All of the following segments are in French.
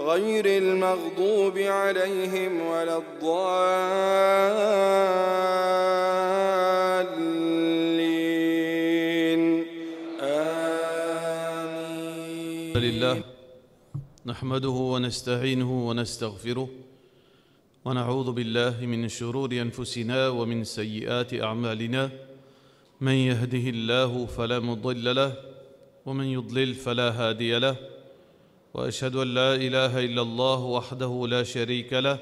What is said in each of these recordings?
غير المغضوب عليهم ولا الضالين آمين لله نحمده ونستعينه ونستغفره ونعوذ بالله من شرور أنفسنا ومن سيئات أعمالنا من يهده الله فلا مضل له ومن يضلل فلا هادي له واشهد ان لا اله الا الله وحده لا شريك له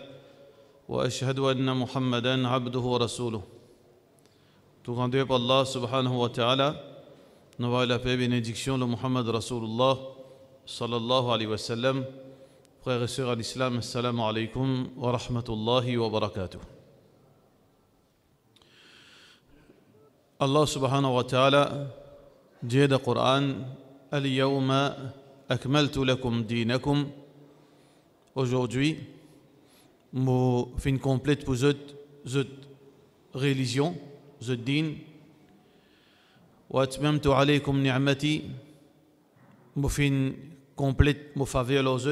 واشهد ان محمدا عبده ورسوله تغندي الله سبحانه وتعالى نوالا بي بنيديكسيون لمحمد رسول الله صلى الله عليه وسلم frères الاسلام السلام عليكم ورحمه الله وبركاته الله سبحانه وتعالى جيد قرآن اليوم Akmaltu lakum dinakum. Aujourd'hui, mo fin complète pour zut religion, zut din. Wa atmamtu alaykum ni'mati. Mo fin complète mo faveur aux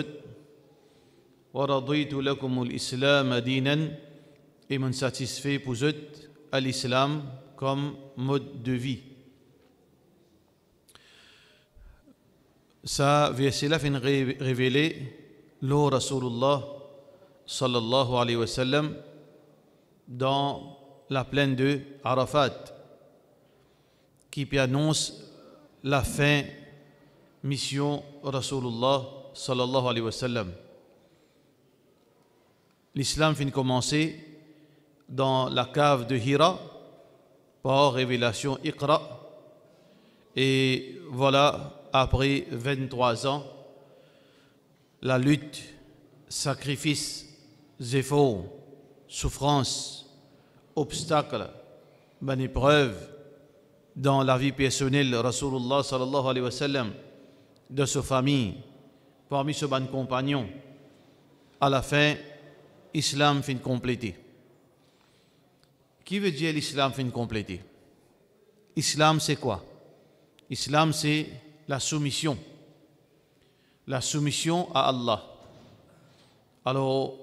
Wa raditu lakum al-islam dinan. Et mon satisfait pour zut à l'islam comme mode de vie. Sa verset-là vient révéler l'eau Rasulullah sallallahu alayhi wa sallam dans la plaine de Arafat qui annonce la fin mission Rasulullah sallallahu alayhi wa sallam. L'islam finit commencer dans la cave de Hira par révélation Iqra et voilà après 23 ans, la lutte, sacrifices, efforts, souffrances, obstacles, bonne épreuve dans la vie personnelle, Rasulullah sallallahu alayhi wa de sa famille, parmi ses compagnons, à la fin, l'islam fin complété. Qui veut dire l'islam fin complété Islam c'est quoi Islam c'est la soumission. La soumission à Allah. Alors,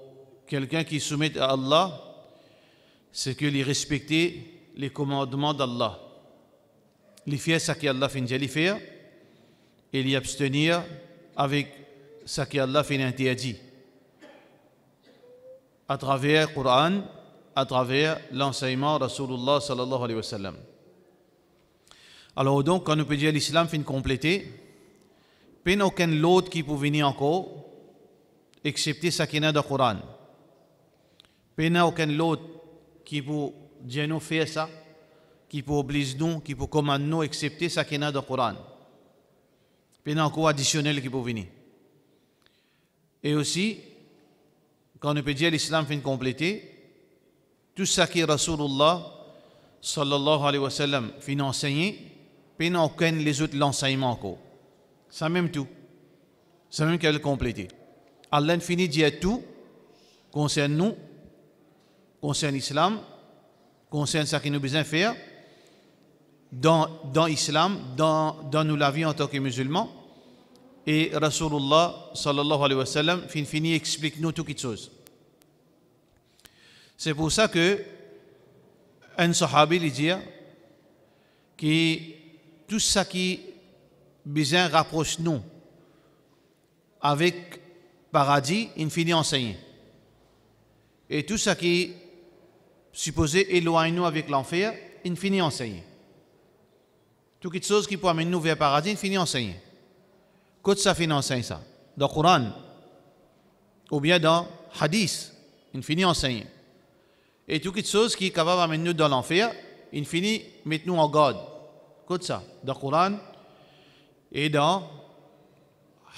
quelqu'un qui soumet à Allah, c'est que respecte respecter les commandements d'Allah. Les faire ce qu'Allah finit faire et l'y abstenir avec ce qu'Allah finit interdit. À travers le Coran, à travers l'enseignement Rasulullah sallallahu alayhi wa sallam. Alors donc, quand on peut dire l'islam fin complété, a aucun autre qui peut venir encore, excepté ce qui est dans le Coran. a aucun autre qui peut dire nous faire ça, qui peut obliger nous, qui peut commander nous, excepté ce qui est dans le Coran. Pas encore additionnel qui peut venir. Et aussi, quand on peut dire l'islam fin complété, tout ce qui est Rasulullah sallallahu alayhi wa sallam fin enseigné, puis n'ont aucun les autres l'enseignement encore. Ça même tout. Ça même qu'elle compléter. Allah l'infini dit tout concerne nous, concerne l'islam, concerne ce qu'il nous besoin faire dans, dans l'islam, dans, dans nous la vie en tant que musulmans. Et Rasulullah sallallahu alayhi wa sallam fin fini explique nous toutes choses. C'est pour ça que un sahabi dit qui tout ça qui besoin rapproche nous avec paradis, il finit enseigné. Et tout ça qui supposé éloigne nous avec l'enfer, il finit enseigné. Tout chose qui peut amener nous vers paradis, il finit enseigné. Quand ça finit enseigné ça Dans le Coran ou bien dans le Hadith, il finit enseigné. Et tout chose qui est capable d'amener nous dans l'enfer, il finit nous en garde. Qudsa, dans le Coran et dans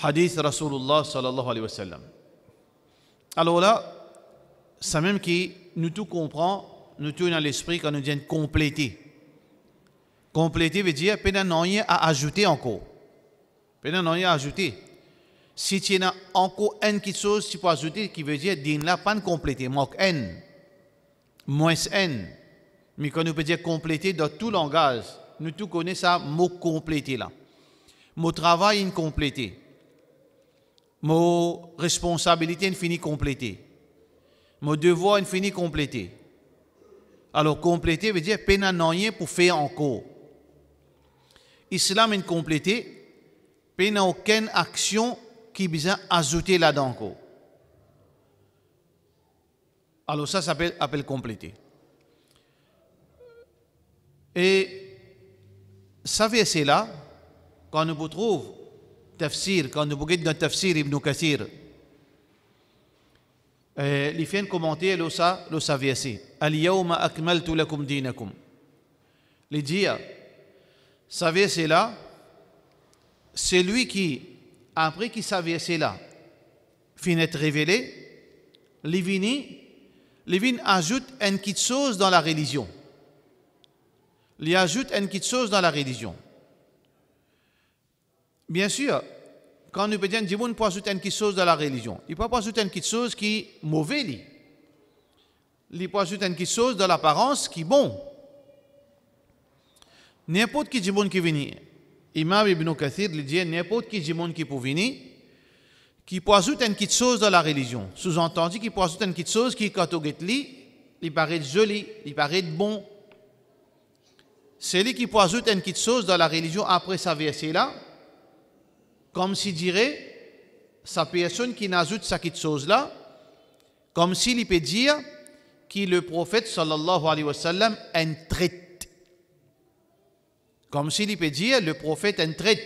Hadith Rasulullah sallallahu alayhi wa sallam. Alors là, ça même qui nous tout comprend, nous tout à l'esprit quand nous disons compléter. Compléter veut dire rien à ajouter encore. rien à ajouter. Si tu as encore n quelque chose, tu peux ajouter qui veut dire din là pas compléter, manque n, moins n. Mais quand nous peut dire compléter dans tout langage, nous tout connaissons ça, mot compléter » là. Mot travail incompleté Mot responsabilité infinie complétée Mon devoir fini complété. Alors compléter veut dire peine rien pour faire encore. Islam n'y a aucune action qui besoin ajouter là-dedans encore. Alors ça s'appelle appel complété. Et savez cela quand nous vous trouve tafsir, quand nous vous guide dans tafsir Ibn Kathir. اللي le ça, le سا si. al akmal akmaltu lakum dinakum. les dire savez cela celui qui après qu'il savait cela finit être révélé les vini ajoute une chose dans la religion il ajoute une petite chose dans la religion. Bien sûr, quand nous disons que nous peut ajouter une petite chose dans la religion, il peut pas ajouter une chose qui est mauvaise. Il peut ajouter une chose dans l'apparence qui est bon. N'importe qui Djiboun qui vient, Imam Ibn Kathir lui dit n'importe qui Djiboun qui peut venir, qui peut ajouter une chose dans la religion. Sous-entendu qu'il peut ajouter une chose qui est il paraît joli, il paraît bon, celui qui peut ajouter une petite chose dans la religion après sa versée là, comme s'il dirait, sa personne qui n'ajoute sa petite chose là, comme s'il peut dire que le prophète sallallahu alayhi wa sallam un Comme s'il peut dire le prophète un traite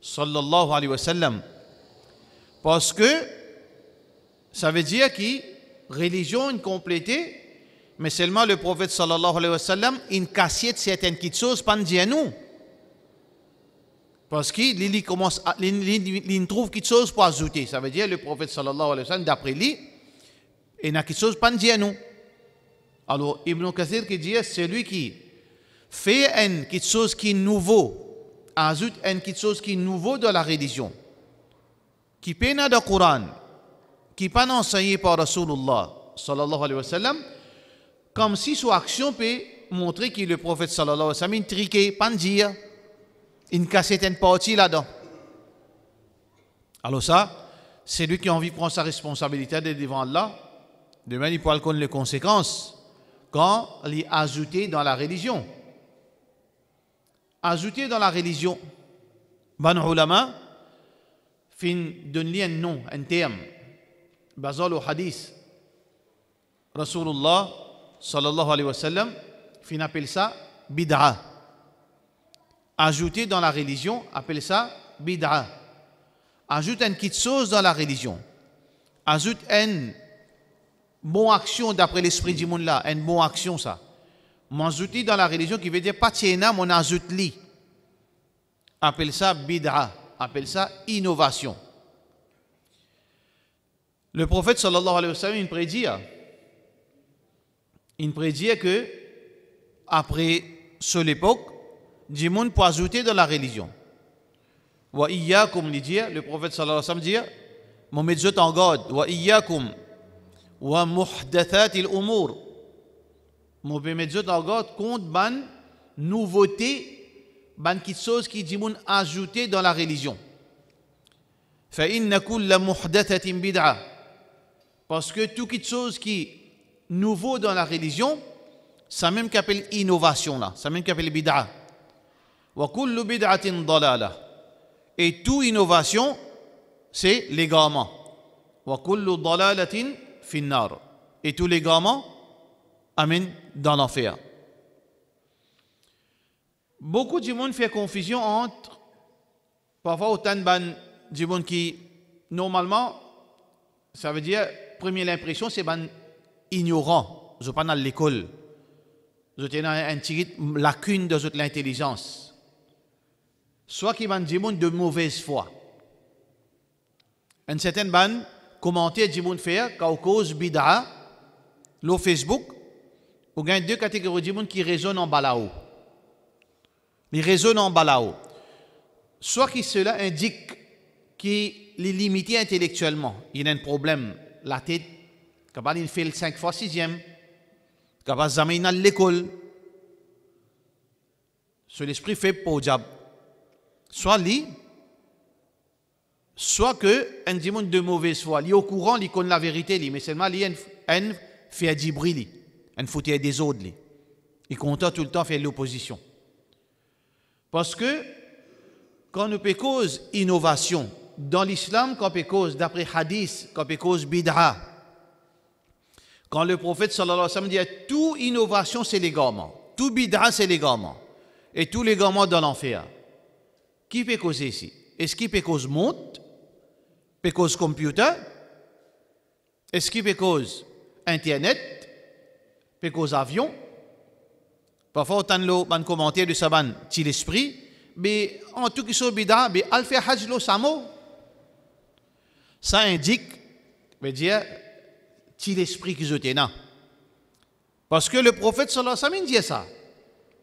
sallallahu alayhi wa sallam. Parce que ça veut dire que religion complétée, mais seulement le prophète sallallahu alayhi wa sallam, il cassait certaines petites choses pendant à nous. Parce qu'il commence à, il, trouve quelque chose pour ajouter. Ça veut dire le prophète sallallahu alayhi wa sallam, d'après lui, il n'a quelque chose pendant à nous. Alors, Ibn Kathir qui dit, C'est celui qui fait une quelque chose qui est nouveau, ajoute une quelque chose qui est nouveau dans la religion, qui peine dans le Coran, qui n'est pas enseigné par Rasulullah sallallahu alayhi wa sallam, comme si son action peut montrer que le prophète sallallahu alayhi wa sallam est triqué, pas dire, une partie là-dedans. Alors ça, c'est lui qui a envie de prendre sa responsabilité de devant Allah. Demain, il pourra connaître les conséquences quand il est ajouté dans la religion. Ajouté dans la religion, Ban ulama fin donne un nom, un terme, basal au hadith. Rasulullah sallallahu alayhi wa sallam, fin appelle ça bid'a. Ajouter dans la religion, appelle ça bid'a. Ajoute une petite chose dans la religion. Ajoute une bonne action d'après l'esprit du monde là, une bonne action ça. Mon dans la religion qui veut dire pas tiena, mon ajoute li. Appelle ça bid'a, appelle ça innovation. Le prophète sallallahu alayhi wa sallam, il prédit hein, il prédit que, après cette époque, du monde pour ajouter dans la religion. Wa iyyakum, le prophète sallallahu alayhi wa sallam dit, mon médecin en garde, wa iyyakum, wa muhdathat il umur. Mon médecin en garde compte ban nouveauté, ban qui chose qui du monde ajouté dans la religion. Fa inna kulla muhdathatin bid'a. Parce que tout qui chose qui nouveau dans la religion, ça même qu'appelle innovation là, ça même qu'appelle bid'a. Wa kullu Et tout innovation, c'est l'égarement. Wa kullu Et tout les l'égarement amène dans l'enfer. Beaucoup de monde fait confusion entre parfois autant de monde qui normalement ça veut dire première impression c'est ban ignorants, je pas dans l'école, je tiens un petit lacune de l'intelligence, soit qui man monde de mauvaise foi. une certaine ban commenter dimoun faire qu'au cause bid'a, le Facebook, ou gain deux catégories de monde qui résonnent en balao. Ils résonnent en balao. Soit que cela indique qu'il est limité intellectuellement, il a un problème, la tête il fait le cinq fois sixième, e il zamina à l'école. C'est l'esprit fait pour le diable. Soit lui, soit que un démon de mauvaise foi, lui au courant, lui connaît la vérité, lui, mais seulement lui, un fait un bruit, un des autres, lui. Il compte tout le temps faire l'opposition. Parce que quand nous cause innovation, dans l'islam, quand on cause d'après hadith, quand on cause bid'ah... Quand le prophète sallallahu alayhi wa sallam dit toute innovation, c'est les l'égarement. Tout bid'a, c'est les l'égarement. Et tous les l'égarement dans l'enfer. Qui peut causer ici Est-ce qu'il peut cause monte Peut cause computer Est-ce qu'il peut cause internet Peut cause avion Parfois, on a un commentaire de Saban, petit l'esprit, mais en tout cas, sont bida, mais al faire lo samo, ça indique, veux dire, c'est l'esprit qui était là. Parce que le prophète sallallahu alayhi wa sallam dit ça.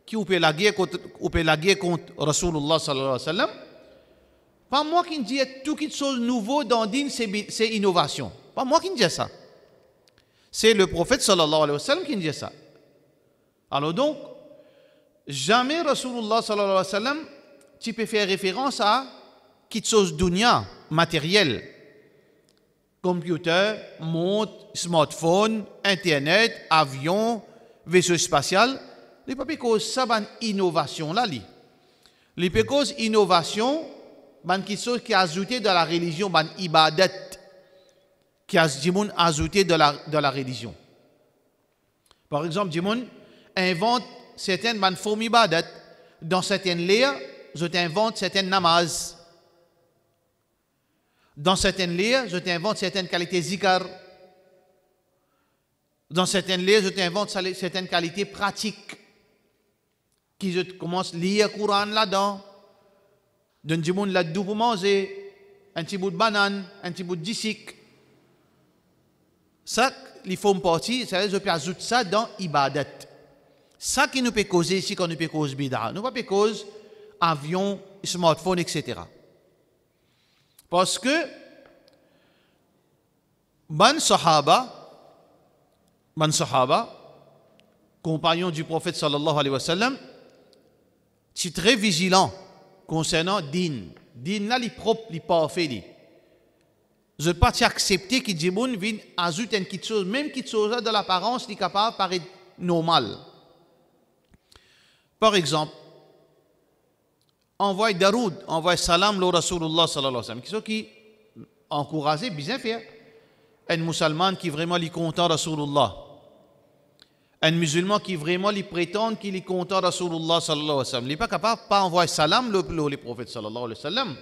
Qui la guerre contre, ou la guerre contre Rasulullah sallallahu alayhi wa sallam. Pas moi qui dis tout ce chose est nouveau dans Dine, c'est innovation. Pas moi qui dis ça. C'est le prophète sallallahu alayhi wa sallam qui dit ça. Alors donc, jamais Rasulullah sallallahu alayhi wa sallam, tu peux faire référence à quelque chose d'unia, matériel computer, montre, smartphone, internet, avion, vaisseau spatial, les pas cause ça innovation la li. Les pas cause innovation ban qui chose qui ajouté dans la religion ban ibadet, qui a dimon ajouté dans la dans la religion. Par exemple, dimon invente certaines ban formes religion. dans certaines lire, je t'invente certaines namaz. Dans certaines livres, je t'invente certaines qualités zikar. Dans certaines livres, je t'invente certaines qualités pratiques. Qui je commence à lire le Coran là-dedans. Donne du monde là-dedans pour manger. Un petit bout de banane, un petit bout de disik. Ça, il faut me partir, ça je peux ajouter ça dans ibadat. Ça qui nous peut causer ici, quand nous peut causer bida. Nous ne pas causer avion, smartphone, etc. Parce que Ban Sahaba, Ban Sahaba, compagnon du prophète sallallahu alayhi wa sallam, c'est très vigilant concernant din. Din n'a les propre, il parfaits. Je ne peux pas accepter que Djiboun vienne ajouter une chose, même quelque chose De l'apparence, il est capable de paraître normal. Par exemple, envoie Daroud, envoie Salam, le Rasulullah sallallahu alayhi wa sallam, qui sont qui encouragent, bien fait. Hein. Un musulman qui vraiment lui content Rasulullah. Un musulman qui vraiment lui prétend qu'il est content Rasulullah sallallahu alayhi wa sallam. Il n'est pas capable de pas envoyer Salam, le, le, les sallallahu alayhi wa sallam.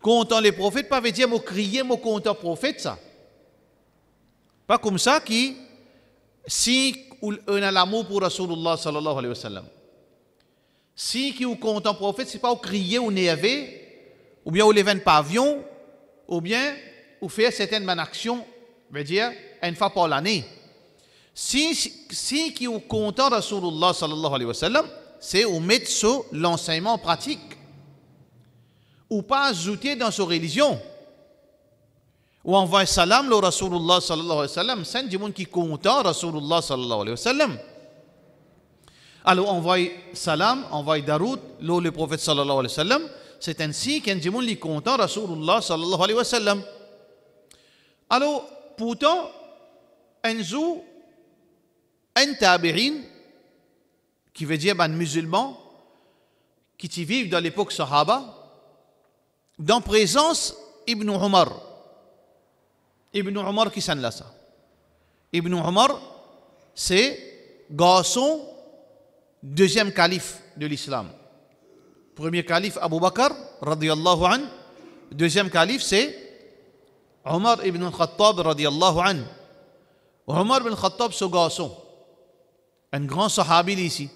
Content les prophètes, pas veut dire mot crier, mot content prophète ça. Pas comme ça qui, si on a l'amour pour Rasulullah sallallahu alayhi wa sallam. Si qui vous compte en prophète, c'est pas au crier ou néver, ou bien au lever pavillon, ou bien ou faire certaines actions, veut dire, une fois par l'année. Si, si qui compte content Rasulullah sallallahu alayhi wa sallam, c'est au mettre sur l'enseignement pratique. Ou pas ajouter dans sa religion. Ou envoyer salam le Rasulullah sallallahu alayhi wa sallam, c'est du monde qui content Rasulullah sallallahu alayhi wa sallam. Alors on voit salam, on voit daroud, l'eau le prophète sallallahu alayhi wa sallam. C'est ainsi qu'on est content Rasulullah sallallahu alayhi wa sallam. Alors pourtant, un jour un tabirin, qui veut dire un ben, musulman, qui vit dans l'époque sahaba, dans présence Ibn Omar. Ibn Omar qui s'en Ibn Omar, c'est garçon deuxième calife de l'islam. Premier calife, Abu Bakr, radiallahu an. Deuxième calife, c'est Omar ibn Khattab, radiallahu an. Omar ibn Khattab, ce garçon, un grand sahabi ici.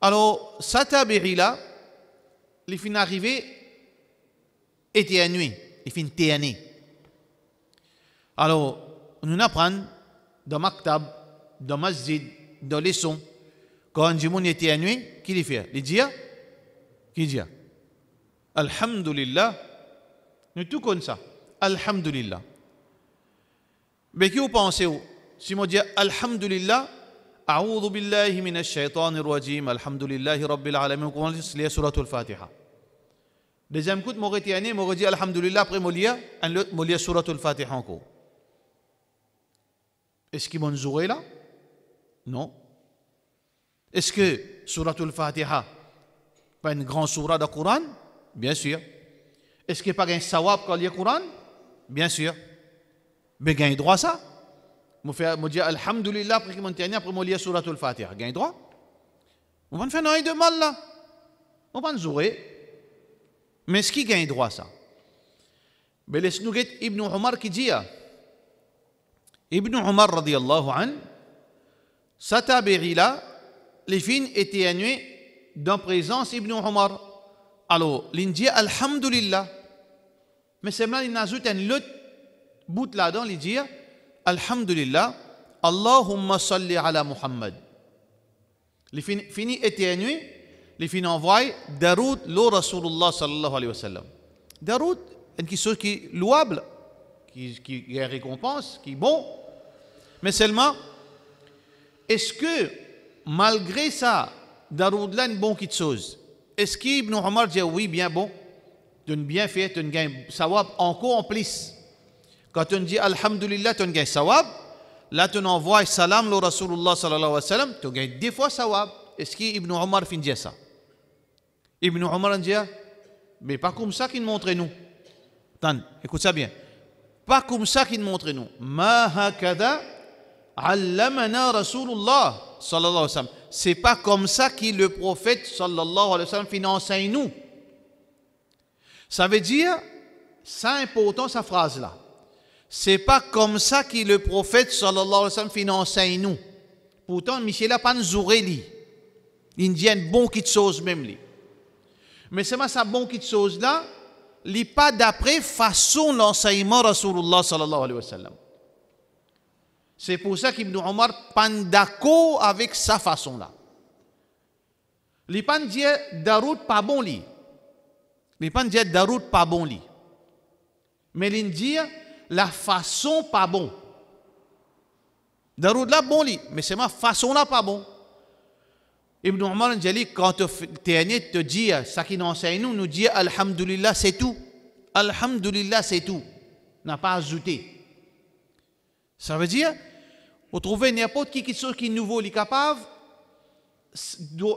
Alors, sa là, les fins d'arriver, était à nuit, les fins Alors, nous apprenons dans Maktab, dans Masjid, dans les كون جيمون يتي انوي كي لي فيها لي جيا كي جيا الحمد لله نو تو كون سا الحمد لله بكي او بونسيو سي مو دي الحمد لله اعوذ بالله من الشيطان الرجيم الحمد لله رب العالمين كون لي سوره الفاتحه Deuxième coup, je vais dire, je dire, Alhamdulillah, après je vais lire, lire surat al-Fatiha encore. Est-ce qu'ils Est-ce que Suratul Fatiha, pas une grande sourate du Coran Bien sûr. Est-ce qu'il n'y a pas un sawab quand il y a Coran Bien sûr. Mais gagne droit ça Je dis Alhamdulillah, après que je après je sourate Suratul Fatiha. Gagne droit On va faire un de mal là. On va nous Mais est-ce qui gagne droit ça Mais laisse-nous Snouget Ibn Omar qui dit Ibn Omar radiallahu an, sa tabéri les filles étaient annuées dans présence Ibn Omar. Alors, l'Indien, Alhamdulillah. Mais seulement, il ajoute un lot bout là-dedans, il dit Alhamdulillah, Allahumma salli ala Muhammad. Les filles étaient annuées. les filles envoient Daroud, le Rasulullah sallallahu alayhi wa sallam. Daroud, une chose qui est louable, qui, qui est récompense, qui est bon. Mais seulement, est-ce que malgré ça, une bon bonne chose. Est-ce qu'Ibn Omar dit oui, bien bon, d'une bien fait, d'une gain sawab encore en plus. Quand tu dis Alhamdulillah, tu gain sawab, là tu envoies salam le Rasulullah sallallahu alayhi wa sallam, tu gagnes des fois sawab. Est-ce qu'Ibn Omar fin dit ça Ibn Omar dit, ah, mais pas comme ça qu'il montre nous. Attends, écoute ça bien. Pas comme ça qu'il montre nous. Ma hakada allamana Rasulullah sallallahu alayhi wa sallam. C'est pas comme ça que le prophète sallallahu alayhi wa sallam finance nous. Ça veut dire, c'est important sa phrase là. C'est pas comme ça que le prophète sallallahu alayhi wa sallam finance nous. Pourtant, Michel a pas zoureli. une bon petite chose même Mais c'est pas ça bon chose là, n'est pas d'après façon l'enseignement Rasulullah sallallahu alayhi wa sallam. C'est pour ça qu'Ibn Omar n'est d'accord avec sa façon-là. Il dit Darout pas bon lit. Il pas Daroud pas bon lit. Mais il dit la façon pas bon. Daroud là bon lit, mais c'est ma façon là pas bon. Ibn Omar dit quand tu te dit ça qui nous enseigne nous, nous dit Alhamdulillah c'est tout. Alhamdulillah c'est tout. N'a pas ajouté. Ça veut dire, vous trouvez n'importe qui qui soit qui est nouveau, est capable,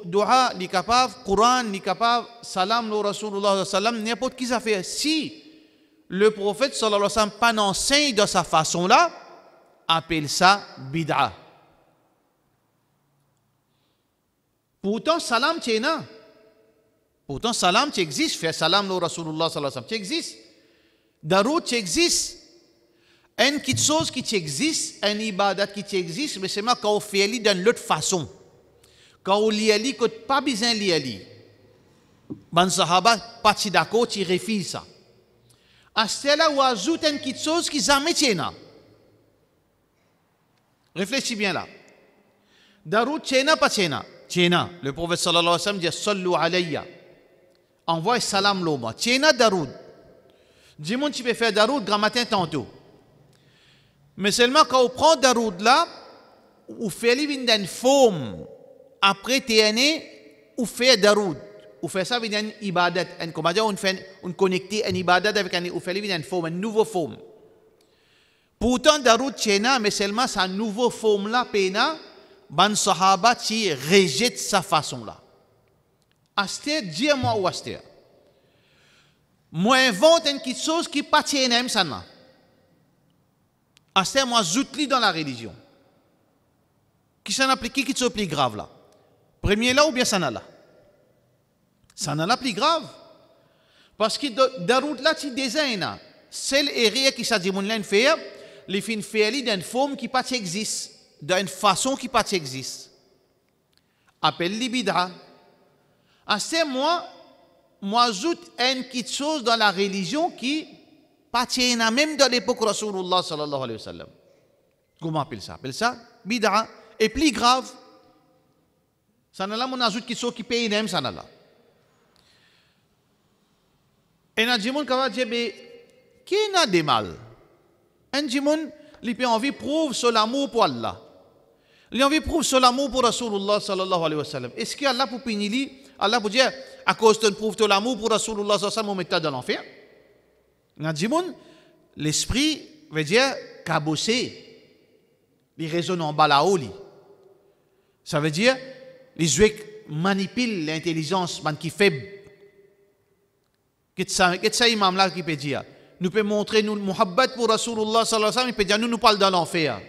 Dua, est capable, Coran, est capable, Salam, le Rasulullah, salam, n'importe qui ça fait. Si le prophète, sallallahu alayhi wa sallam, pas de sa façon-là, appelle ça bid'a. Pourtant, salam, tu hein. Pourtant, salam, tu existe, Fais salam, le Rasulullah, sallallahu alayhi wa sallam, tu existes. tu une petite chose qui t'existe un ibadat qui t'existe mais c'est quand on fait d'une autre façon. Quand on lit, qu'on n'a pas besoin de lire. Ben sahaba, pas d'accord, tu refuses ça. À cela, on ajoute une petite chose qui jamais tient. Réfléchis bien là. Darou tient pas tient. Tient. Le prophète sallallahu alayhi wa sallam dit Sallu alayya. Envoie salam l'homme. Tient daroud. Dis-moi, tu peux faire daroud grand matin tantôt. Mais seulement quand on prend Daroud là, on fait une forme. Après TNE, on fait Daroud. On fait ça avec une ibadat. Comment dire, on fait, on connecte une ibadat avec une, on fait une forme, une nouvelle forme. Pourtant, Daroud Chena, mais seulement sa nouvelle forme là, Pena, ben sahaba qui rejette sa façon là. Aster, dis-moi où Aster. Moi, invente une chose qui ne tient pas à ça. C'est moi qui dans la religion. Qui s'en applique, qui se plus grave là Premier là ou bien s'en là S'en là plus grave. Parce que dans route là, tu désignes, c'est rien qui s'est dit, mon faire, les fins fait d'une forme qui pas existe, d'une façon qui pas existe. Appelle libida. À moi, moi, j'ajoute une petite chose dans la religion qui pace na même dans l'époque Rasulullah sallallahu alayhi wa sallam. Comment appelle ça Appelle ça bid'a. Et plus grave, sanala mon ajoute qui sont qui même ça sanala. Et na jimon kawa jebe, qui n'a des mal Un hein, jimon, li pe envie prouve son amour pour Allah. Li envie prouve son amour pour Rasulullah sallallahu alayhi wa sallam. Est-ce qu'Allah pour punir Allah pour dire, à cause de prouve ton amour pour Rasulullah sallallahu alayhi wa sallam, on dans l'enfer l'esprit veut dire cabossé. Il résonne en bas là-haut. Ça veut dire, les juifs manipulent l'intelligence qui faible. Qu'est-ce que ça, imam là qui peut dire Nous peut montrer nous le pour Rasulullah sallallahu alayhi wa sallam, il peut dire nous nous parlons dans l'enfer.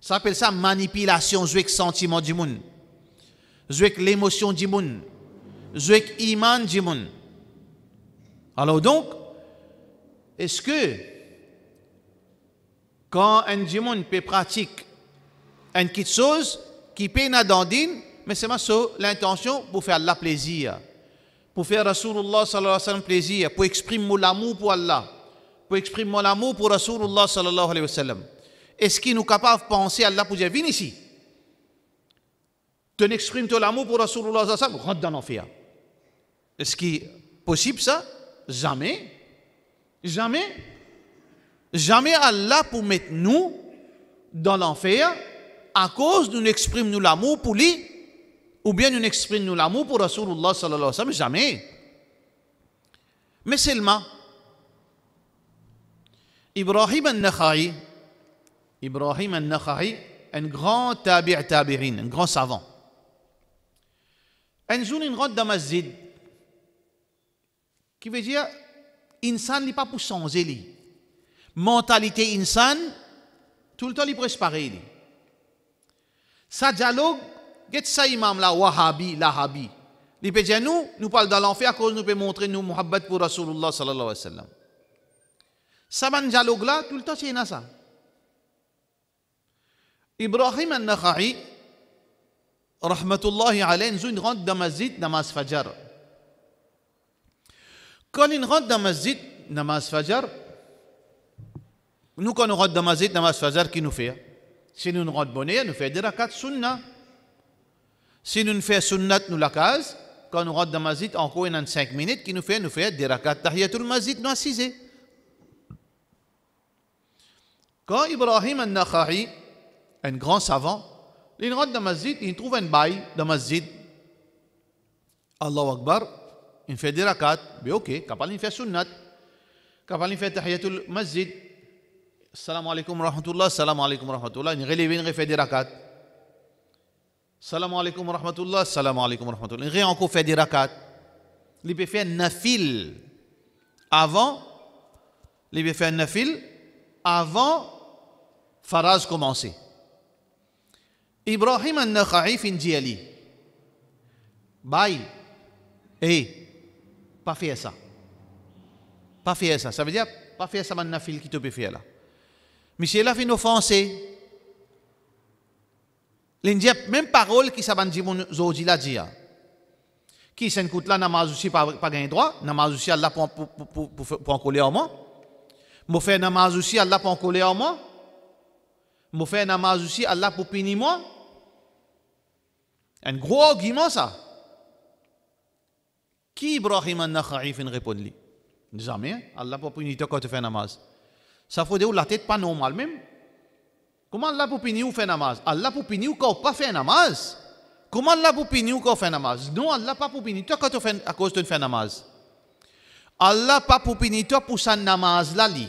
Ça s'appelle ça manipulation, zouek sentiment du monde, l'émotion du monde, iman du Alors donc, est-ce que quand un diamant peut pratique une petite chose qui peut le dandine, mais c'est ma l'intention pour faire Allah plaisir, pour faire Rasulullah sallallahu alayhi wa plaisir, pour exprimer mon amour pour Allah, pour exprimer mon amour pour Rasulullah sallallahu alayhi wa sallam. Est-ce qu'il nous capable de penser à Allah pour dire, viens ici, tu n'exprimes ton l'amour pour Rasulullah sallallahu alayhi wa sallam, rentre dans l'enfer. Est-ce qu'il est possible ça Jamais. Jamais. Jamais Allah pour mettre nous dans l'enfer à cause nous exprime nous l'amour pour lui ou bien nous exprime nous l'amour pour Rasulullah sallallahu alayhi wa sallam. Jamais. Mais seulement, Ibrahim al-Nakhai, Ibrahim al-Nakhai, un grand tabi' tabi'in, un grand savant. Un jour, il rentre qui veut dire insan n'est pas pour changer Mentalité insan, tout le temps il li. Ça dialogue, get sa imam la wahabi, lahabi. Il pe dire nous, nous parle dans l'enfer à cause nous montrer nous pour Rasulullah sallallahu alayhi wa sallam. dialogue là, tout le temps c'est Ibrahim al-Nakhai, rahmatullahi alayhi, nous rentre dans masjid, dans fajar. Quand on rentre dans masjid, namaz fajar, nous quand on rentre dans masjid, namaz qui nous fait Si nous rentrons bonnet, nous fait des rakats sunnah. Si nous faisons sunnat, nous la case. Quand nous dans encore une minutes, qui nous fait nous fait des rakats tahiyatul masjid, nous Quand Ibrahim al nakhari un grand savant, il rentre dans masjid, il trouve un bail dans Allahu Akbar, إن فيها دركات ركعات بأوكي كابالين فيها سنات كابالين فيها تحية المسجد السلام عليكم ورحمة الله السلام عليكم ورحمة الله إن غير بين غير فيها دي السلام عليكم ورحمة الله السلام عليكم ورحمة الله إن غير أنكو فيها دي اللي بيفيها النفيل avant اللي بيفيها النفيل avant فراز commencer إبراهيم النخعي في إنجيلي باي إيه pas faire ça. Pas faire ça. Ça veut dire, pas faire ça fil qui te peut faire là. Monsieur là, si L'Indien, même parole qui s'abandonne dit mon dit. Hein. Qui s'écoute là, n'a aussi pas, droit, aussi Allah pour, en coller en moi. aussi Allah en coller en moi. aussi Allah pour punir moi. Un gros argument ça. Qui Ibrahim an-Nakhai fin lui Jamais. Hein. Allah pas punir toi quand tu fais namaz. Ça faut dire la tête pas normale même. Comment Allah pour punir ou fait namaz Allah pour punir ou quand pas fait namaz Comment Allah pour punir ou quand fait namaz Non, Allah pas pour punir toi quand tu fais à cause de faire namaz. Allah pas pour punir toi pour sa namaz là li.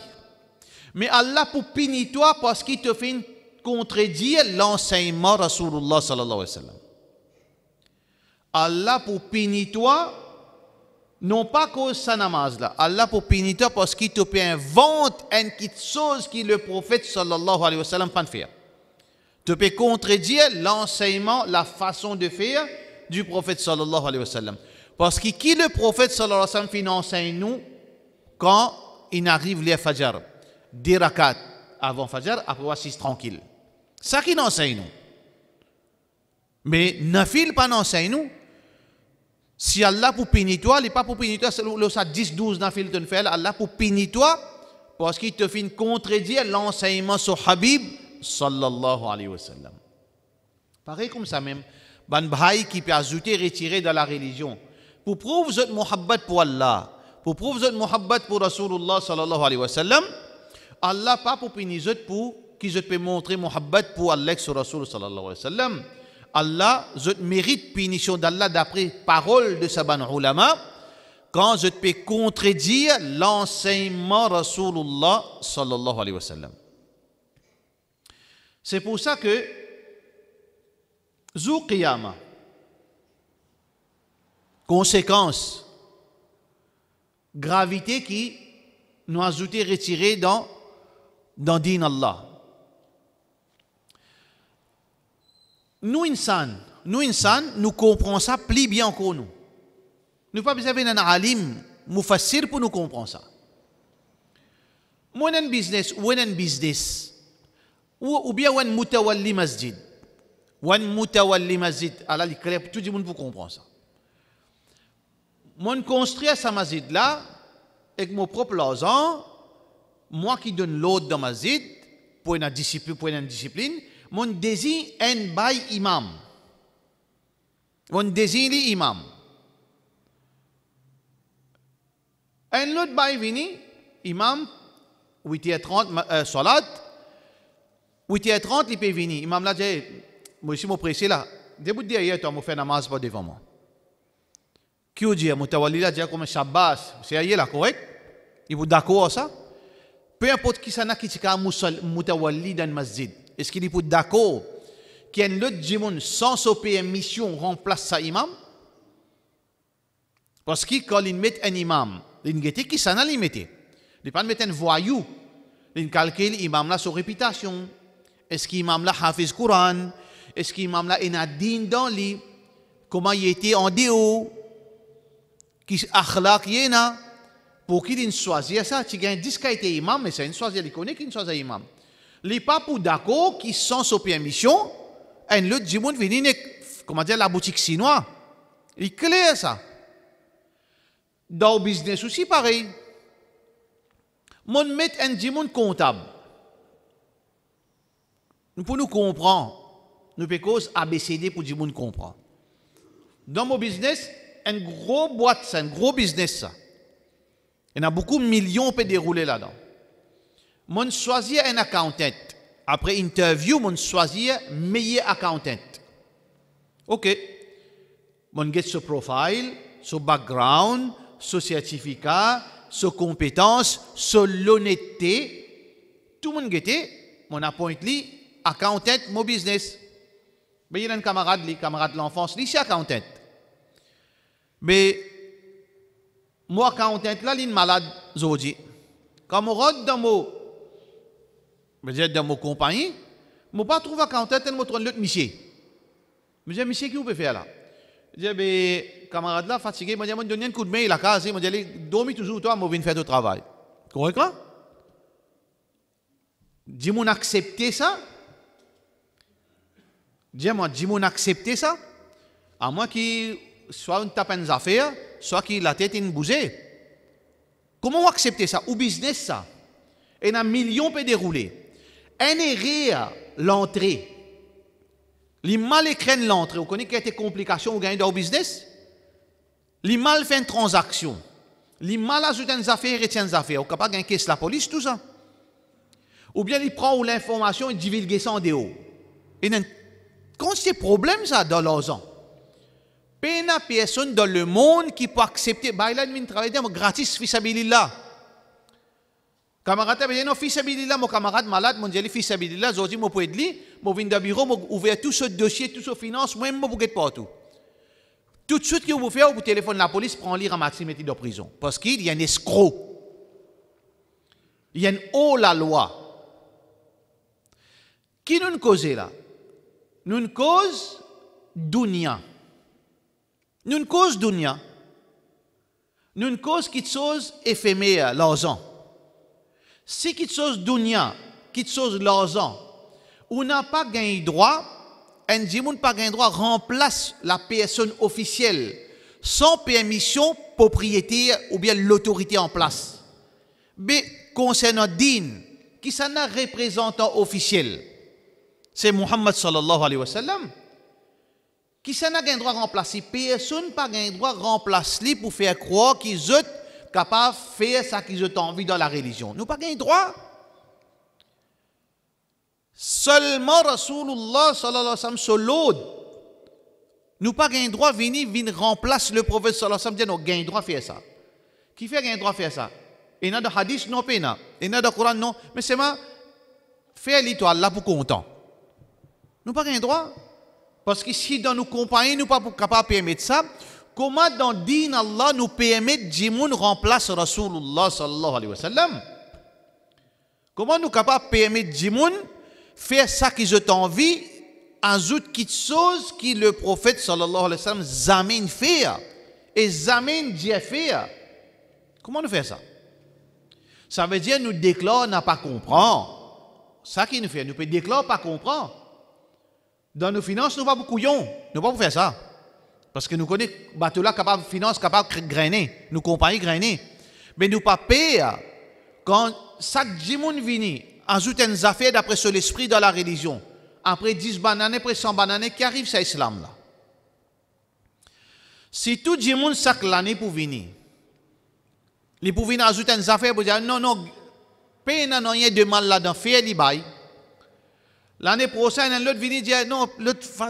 Mais Allah pour punir toi parce qu'il te fait contredire l'enseignement Rasulullah sallallahu alayhi wa sallam. Allah pour punir toi non pas cause sa namaz là. Allah pour pinita parce qu'il te invente une chose que le prophète sallallahu alayhi wa sallam pas faire. Tu peux contredire l'enseignement, la façon de faire du prophète sallallahu alayhi wa sallam. Parce que qui le prophète sallallahu alayhi wa sallam enseigne nous quand il arrive les fajr, Dirakat avant fajr, après 6 tranquille. Ça qu'il enseigne nous. Mais nafil pas enseigne nous si Allah pour punir toi, il n'est pas pour punir toi, c'est le 10-12 dans Filton Fell, Allah pour punir toi, parce qu'il te fait contredire l'enseignement sur Habib, sallallahu alayhi wa sallam. Pareil comme ça même, un bhai qui peut ajouter, retirer de la religion. Pour prouver votre mohabbat pour Allah, pour prouver votre mohabbat pour Rasulullah sallallahu alayhi wa sallam, Allah pas pour punir pour qu'ils te peut montrer mohabbat pour Allah sur Rasul sallallahu alayhi wa sallam. Allah, je mérite punition d'Allah d'après parole de Saban Ulama, quand je peux contredire l'enseignement Rasulullah sallallahu alayhi wa sallam. C'est pour ça que Zouqiyama, conséquence, gravité qui nous a été retirée dans, dans Din Allah. nous, insan, nous, insan, nous comprenons ça plus bien que nous. Nous pas besoin d'un alim facile pour nous comprendre ça. Moi, un business, ou un business, ou bien un mutawalli masjid. Un mutawalli masjid, Alors, li tout le monde vous comprendre ça. Moi, construit ce masjid là, avec mon propre argent. moi qui donne l'ordre dans ma masjid, pour une discipline, pour une discipline, mun désigne un bail imam. désir désigne l'imam. Un l'autre bail vini, imam, 8h30, euh, salat, 8h30, il peut venir. Imam là, moi aussi, je pressé là. dire vous dis, hier, tu faire fait namaz pas devant moi. Qui vous dit, Moutawali là, comme Shabbas, c'est hier là, correct? Il vous d'accord ça? Peu importe qui s'en a qui s'est moutawali dans le masjid. Est-ce qu'il est d'accord qu'un autre démon sans s'opérer mission remplace sa imam Parce que quand il met un imam, il ne qui s'en a limité. Il ne pas mettre un voyou. Il calcule l'imam là sur réputation. Est-ce que l'imam là hafiz Quran Est-ce que l'imam là est dans lui Comment il était en déo Qui akhlaq il pour qu'il soit ça Tu gagnes 10 qualités imam, mais c'est une choisir, il connaît qu'il un imam. Les pas d'accord qui sont sous permission, et le dit viennent comment dire la boutique chinoise. Il clair ça. Dans le business aussi pareil. Mon met un monde comptable. Nous pour nous comprendre, nous pouvons ABCD pour du monde comprendre. Dans mon business, une gros boîte, c'est un gros business ça. Il y en a beaucoup de millions qui peuvent dérouler là-dedans mon choisir un accountant. Après interview, mon choisir meilleur accountant. OK. Mon get ce profile, ce background, son certificat, son compétence, son honnêteté. Tout mon guetté, mon appoint li accountant mon business. Mais il y a un camarade, li, camarade de l'enfance, lui, c'est accountant. Mais, moi, accountant, là, il est malade, aujourd'hui. rentre dans mon je disais dans mon compagnie, je ne pas trouver quand tête, je me le l'autre monsieur. Je dis, monsieur, qui vous pouvez faire là Je dis, eh ben, camarade là, fatigué, je me donne un coup de main, il a cassé, je dis, dormi toujours, toi, je viens faire du travail. Correct là Dis, accepter ça Dis, moi, dis, accepter ça À moins qui soit une tape en soit qu'il la tête une bousée. Comment on accepter ça Ou business ça Et un million peut dérouler. Anérir l'entrée. Li mal écran l'entrée. Vous connaissez quelles complications vous gagnez dans le business? Li mal fait une transaction. Li mal ajoute une affaire et une affaire. Vous pas gagner la police, tout ça. Ou bien il prend l'information et divulgue ça en dehors. Et quand c'est problème ça dans leurs ans, peine a personne dans le monde qui peut accepter, bah il a une travail gratis, fils là. Camarade, ben un fils Abilillah, mon camarade malade, mon dit, fils Abilillah, j'ai dit, mon poète lit, mon vin bureau, mon ouvert tout ce dossier, tout ce finance, moi, ne pas partout. Tout de suite, que vous faites, vous téléphone la police, prend lire à Maxime et de prison. Parce qu'il y a un escroc. Il y a un haut la loi. Qui nous cause là Nous cause dunya. Nous cause dunya. Nous cause qui chose éphémère, l'argent. Si quelque chose d'unia, quelque chose l'argent, on n'a pas gagné droit, un n'a pas gagné droit remplace la personne officielle sans permission propriétaire ou bien l'autorité en place. Mais concernant din, qui s'en a représentant officiel, c'est Muhammad sallallahu alayhi wa sallam. Qui s'en a gagné droit remplacer, personne pas gagné droit remplacer pour faire croire qu'ils autres capable de faire ce qu'ils ont envie dans la religion. Nous n'avons pas le droit. Seulement Rasulullah sallallahu alayhi wa sallam Nous pas le droit de venir, venir remplacer le prophète sallallahu alayhi wa sallam. Nous droit de faire ça. Qui fait le droit de faire ça Il y a des hadiths, non, pena, Il y a des Coran, non. Mais c'est moi, faire l'étoile là pour content. Nous pas le droit. Parce que si dans nos compagnies, nous pas capables de permettre ça, Comment dans Din Allah nous permet Jimoun remplace Rasulullah sallallahu alayhi wa sallam Comment nous capable permettre de faire ça qu'ils ont envie en zout qui chose qui le prophète sallallahu alayhi wa sallam zamine faire et zamine Dieu fait Comment nous faire ça Ça veut dire nous déclare n'a pas comprendre. Ça qui nous fait, nous peut ne pas comprendre. Dans nos finances, nous pas pouvons nous pas pour faire ça. Parce que nous connaissons bateau là capable finance capable de grainer, nous compagnie grainer. Mais nous ne pas payer quand chaque djimoun vini ajoute une affaire d'après l'esprit dans la religion. Après 10 bananes, après 100 bananes qui arrive à l'islam là. Si tout djimoun chaque l'année pour venir. les pour venir ajouter une affaire pour dire non non paye non pas de mal là dans faire les bail. L'année prochaine, l'autre autre vient dire, non,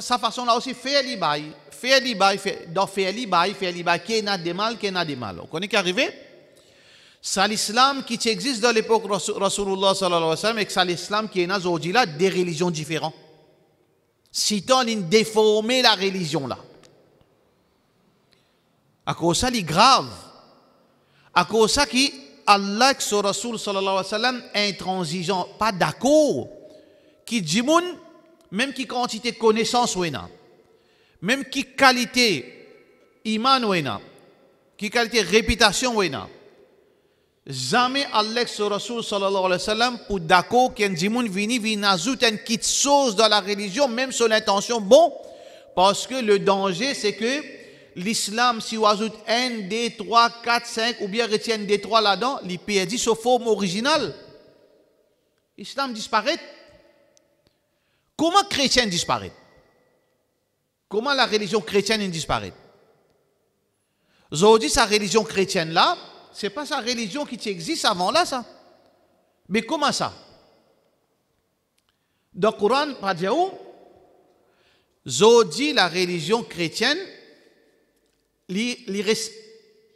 sa façon là aussi, faire les bails. Faire les bails, donc faire les bails, faire les qui n'a des mal, qui n'a des mal. Vous est arrivé? C'est l'islam qui existe dans l'époque Rasulullah sallallahu alayhi wa sallam et c'est l'islam qui est aujourd'hui là, des religions différentes. Si on déformer la religion là. À cause ça, c'est grave. À cause ça, qui Allah, et ce Rasul sallallahu alayhi wa sallam, intransigeant, pas d'accord qui dit même qui quantité connaissance ou même qui qualité iman ou qui qualité réputation ou jamais Alex Rasoul sallallahu alayhi wa sallam pour d'accord qu'un vini vini ajoute un kit chose dans la religion même son intention bon parce que le danger c'est que l'islam si on ajoute un deux, trois, quatre, cinq ou bien retienne des trois là-dedans il perdit sa forme originale l'islam disparaît Comment chrétienne disparaît Comment la religion chrétienne disparaît Aujourd'hui, sa religion chrétienne là, n'est pas sa religion qui existe avant là, ça. Mais comment ça Dans le Coran, pas la religion chrétienne, il reste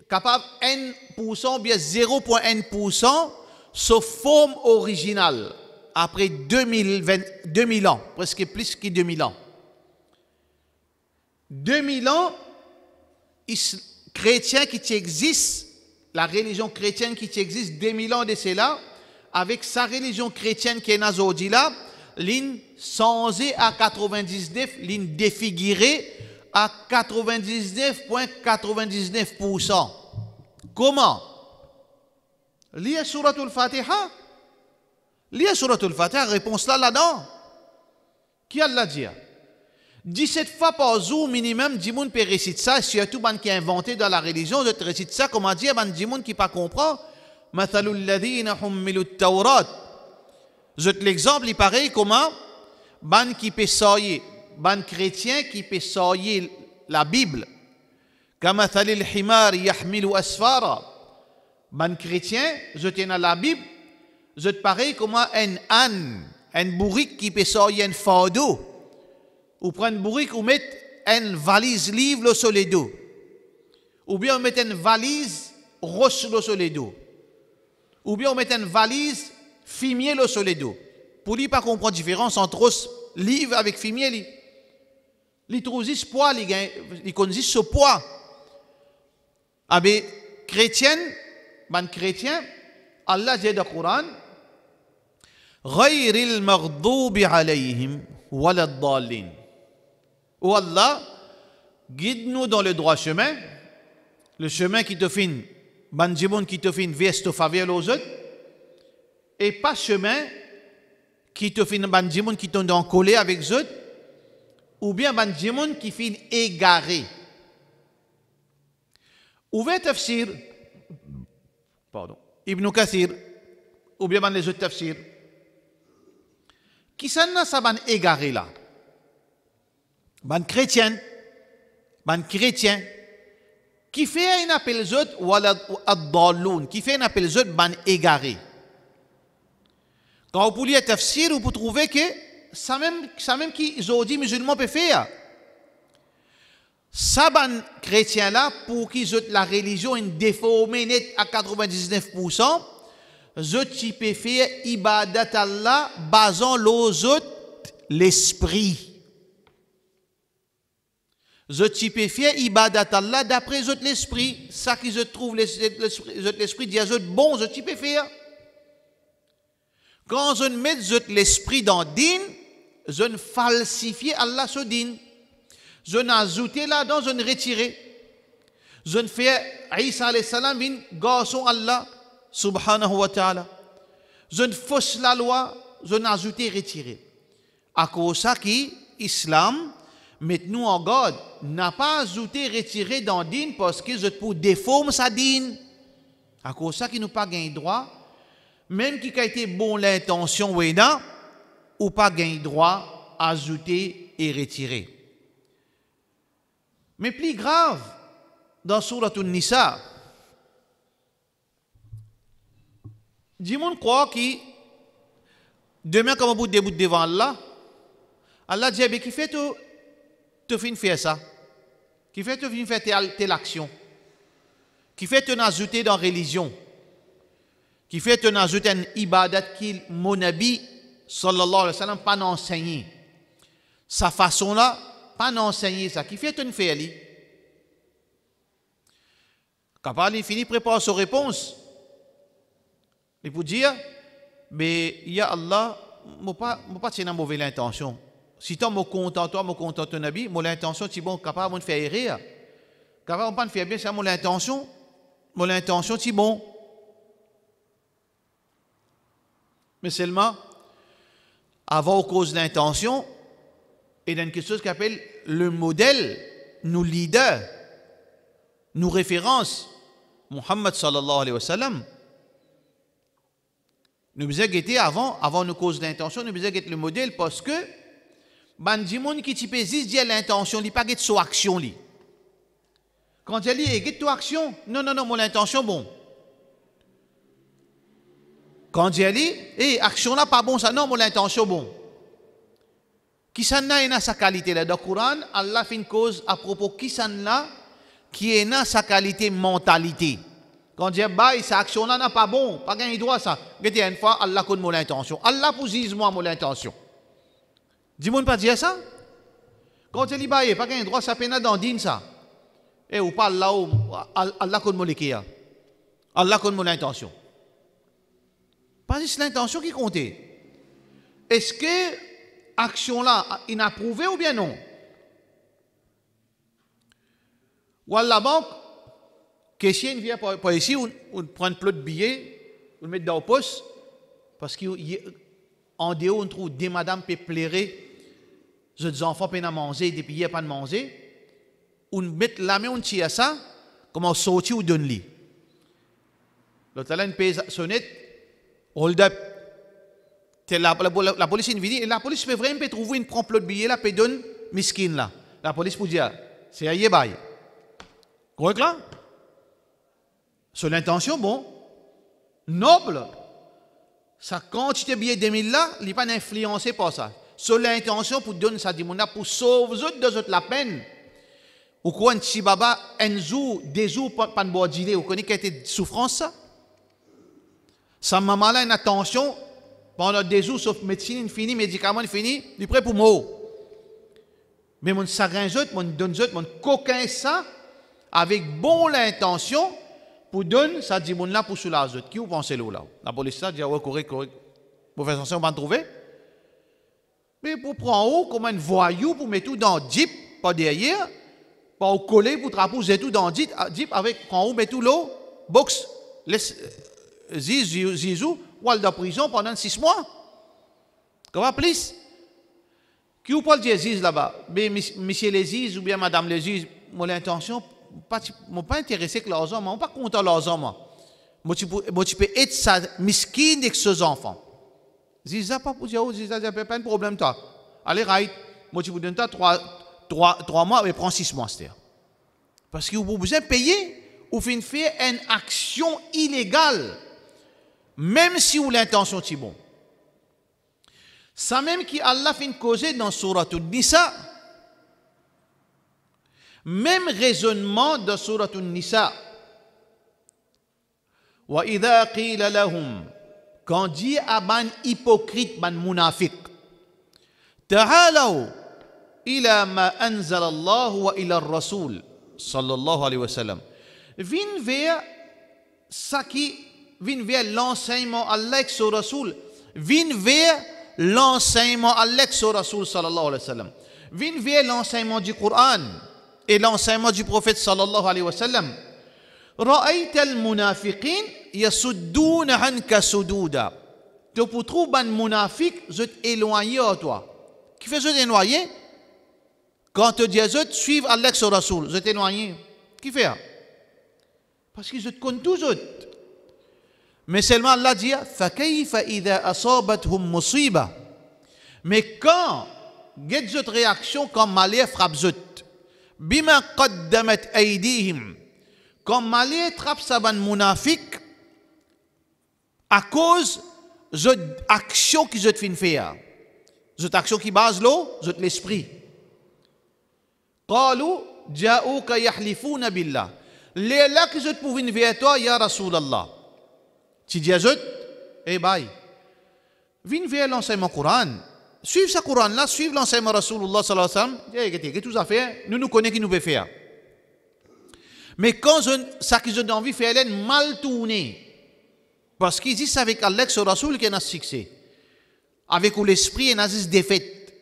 capable n%, bien 0,1%, sa forme originale après 2000, 2000 ans, presque plus que 2000 ans. 2000 ans, chrétiens qui existe, la religion chrétienne qui existe 2000 ans de cela, avec sa religion chrétienne qui est Nazodila, l'une censée à 99, l'une défigurée à 99,99%. Comment Lire al Fatiha Lisez Surat al-Fatiha, réponse-là là-dedans. Qui l'a dit 17 fois par jour minimum, Dimoun peuvent réciter ça, surtout ban qui ont inventé dans la religion, de réciter ça, comment dire, ban Dimoun qui pas comprend. Mathalul ladina hummilu tawrat. l'exemple, il paraît comment ban qui peut soyer, ban chrétien qui peut soyer la Bible. Kamathalil himar yahmilu asfara. Ban chrétien, je tiens à la Bible, vous êtes pareil comme un âne, un bourrique qui peut sortir un fardeau. Ou prendre un bourrique ou mettre une valise livre sur les dos. Ou bien on met une valise roche sur les dos. Ou bien on met une valise fumier sur les dos. Pour lui, pas comprendre la différence entre os livre avec fumier. Il trouve ce poids, il connaît ce poids. Ah ben, chrétien, ben chrétien, Allah dit dans le Coran, غير المغضوب عليهم walad ou Ou Allah, guide-nous dans le droit chemin, le chemin qui te fin, Banjimoun qui te finit, vieste et pas chemin qui te fin Banjimoun qui t'en en collé avec eux, ou bien Banjimoun qui finit égaré. Ou tafsir, pardon, Ibn Kathir, ou bien les autres tafsir, qui s'en a ça ban égaré là Ban chrétien, ban chrétien, qui fait un appel autres ou à ad qui fait un appel zot ban égaré. Quand vous pouvez tafsir, vous pouvez trouver que ça même, ça même qui aujourd'hui musulmans peut faire. Ça ban chrétien là pour qu'ils la religion est déformée net à 99%. Je peut faire ibadat Allah basant l'autre l'esprit. Je qui ibadat Allah d'après zot l'esprit, ça qui se trouve l'esprit dit autres bon, je qui Quand faire. Quand je mets l'esprit dans din, je falsifie Allah ce din. Je n'ajoute là-dedans, je ne retire. Je fais Isa alayhi salam, garçon Allah subhanahu wa ta'ala. Je ne fausse la loi, je n'ajoute retiré. À cause ça qui, islam, maintenant en God, n'a pas ajouté retiré dans din parce que je pour déformer sa din. À cause ça qui nous pas gagné droit, même qui a été bon l'intention ou non, ou pas gagné droit, ajouté et retiré. Mais plus grave, dans Surat Nisa, Je croit qui demain comme bout debout devant Allah, Allah dit mais eh qui fait tout te fin faire ça Qui fait te fin faire telle, action Qui fait te ajouter dans religion Qui fait te ajouter un ibadat qui mon nabi sallallahu alayhi wa sallam pas enseigné Sa façon là pas enseigné ça. Qui fait te faire lui Quand il finit prépare sa réponse dire, mais ya Allah, je pas mo pas une mauvaise intention. Si tu me content toi, me content ton nabi, mon intention si bon capable de faire rire. Capable pas de faire bien c'est mon intention. Mon intention si bon. Mais seulement avant cause d'intention et une quelque chose qu'appelle le modèle, nos leaders, nos références. Muhammad sallallahu alayhi wa sallam, nous avons dit avant, avant nos causes d'intention, nous avons guetté le modèle parce que, ben, du monde qui t'y pésiste, dit l'intention, il pas de son action, lui. Quand j'ai dit, que ton action, non, non, non, mon intention, bon. Quand j'ai dit, et action là, pas bon, ça, non, mon intention, bon. Qui s'en a, a sa qualité là. Dans le Coran, Allah fait une cause à propos qui s'en a, qui est sa qualité mentalité. Quand que cette action-là n'est pas bon, pas gagné droit ça. a une fois, Allah connaît mon intention. Allah a moi mon intention. Dis-moi pas dire ça. Quand je bail, pas gagné droit ça peine dans din ça. Et eh, ou pas Allah, Allah connaît mon hein. Allah connaît mon intention. Pas juste l'intention qui comptait. Est-ce que action là inapprouvée ou bien non? Ou à la banque caissier vient pas pas ici, on, on prend plus de billets, on le met dans le poste, parce qu'en dehors, on trouve des madames qui plairaient, des enfants peuvent manger, des billets pas de manger. On met la main, on tire ça, comme on sortit, on donne lui. L'autre, là, une sonnette, hold up. La, la, la, police vient et la police peut vraiment trouver une prend de billets, là, peut donner miskin là. La police peut dit, « c'est à Yebaye. que là? sur l'intention, bon, noble, sa quantité de billets de 1000 là, il n'est pas influencé par ça. Sur l'intention pour donner sa dimona pour sauver les autres, de la peine. Ou quoi, si baba, un jour, deux jours, pas de bordilé, vous connaissez quelle était souffrance ça? Sa maman là, une attention, pendant des jours, sauf médecine, infinie, médicaments, infinie, il est prêt pour moi Mais mon sagrin on mon donne mon coquin ça, avec bon l'intention, pour donner ça dit mon là pour sous la zone. Qui vous pensez là La police ça dit ah ouais correct correct. Professeur ça on va trouver. Mais pour prendre comme un voyou pour mettre tout dans jeep pas derrière, pas coller pour trapouser tout dans jeep ah, avec quand ou mettre tout l'eau box laisse euh, zizou zizou ou la prison pendant six mois. Comment plus Qui vous parle de Ziz là-bas Mais monsieur les Ziz ou bien madame les Ziz, l'intention intention m'ont pas intéressé que leurs hommes, m'ont pas compté leurs hommes. Moi, tu peux être ça, miskin avec ces enfants. je pas pour dire, oh, Ziza, pas de problème, toi. Allez, right. Moi, tu peux donner trois, mois, mais prends six mois, cest Parce que vous besoin payer, ou faire une action illégale, même si vous l'intention est bon. Ça même qui Allah fin causé dans Surah Nisa, Même raisonnement dans Surah An-Nisa. Wa idha qila lahum quand dit à ban hypocrite ban munafiq تعالوا إلى ما أنزل الله وإلى الرسول صلى الله عليه وسلم vin vers ça qui vin vers l'enseignement Allah et son Rasul vin vers l'enseignement Allah et son Rasul sallallahu alayhi wa sallam vin vers l'enseignement du Coran et l'enseignement du prophète sallallahu alayhi wa sallam. Donc, pour trouver un munafik, je éloigné de toi. Qui fait je éloigné Quand tu dis je suivre Allah et Rasoul, je éloigné. Qui fait Parce qu'ils te connaissent tous. Mais seulement Allah dit Mais quand, get réaction quand malheur frappe بما قدمت أيديهم كم مالية خبصبا منافق أكوز زد أكشو كي زد فين فيا زد أكشو كي بازلو زد لسبري قالوا جاءوك يحلفون بالله ليلك زد فيا فيتو يا رسول الله تجي زد اي باي فين فيا لانسي لنسيما قرآن suivre ce Coran-là, suivre l'enseignement Rasulullah sallallahu alayhi wa sallam, tout à fait, hein. nous nous connaissons qui nous veut faire. Mais quand je, ça qu'ils ont envie de faire, elle mal tourné, Parce qu'ils disent avec Allah ce Rasul qui a succès. Avec l'esprit, il a défaite.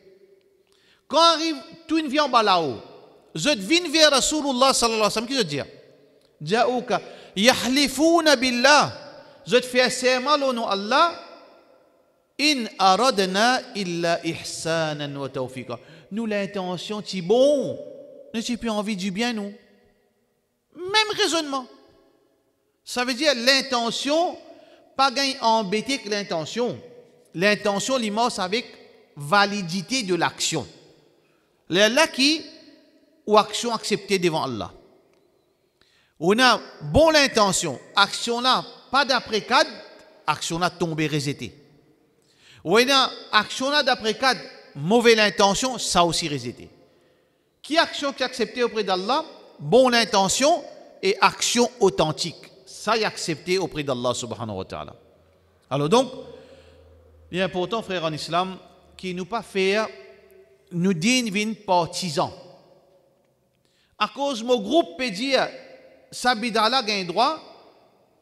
Quand arrive, tout une vie en bas là-haut. Je devine vers Rasulullah sallallahu alayhi wa sallam, qui je dire Jaouka, yahlifuna billah. Je fais serment au nom Allah. In aradna illa ihsanan wa Nous, l'intention, c'est bon. Nous, c'est plus envie du bien, nous. Même raisonnement. Ça veut dire l'intention, pas gain embêté que l'intention. L'intention, l'immense avec validité de l'action. Là qui, ou action acceptée devant Allah. On a bon l'intention, action là, pas d'après cadre, action là tombé, rejeté. Ou action d'après cadre, mauvaise intention, ça aussi résité Qui action qui acceptée auprès d'Allah Bonne intention et action authentique. Ça y accepté auprès d'Allah subhanahu wa ta'ala. Alors donc, il est important, frère en islam, qui nous pas faire nous devenir partisans. À cause, mon groupe peut dire, bidala gagne droit,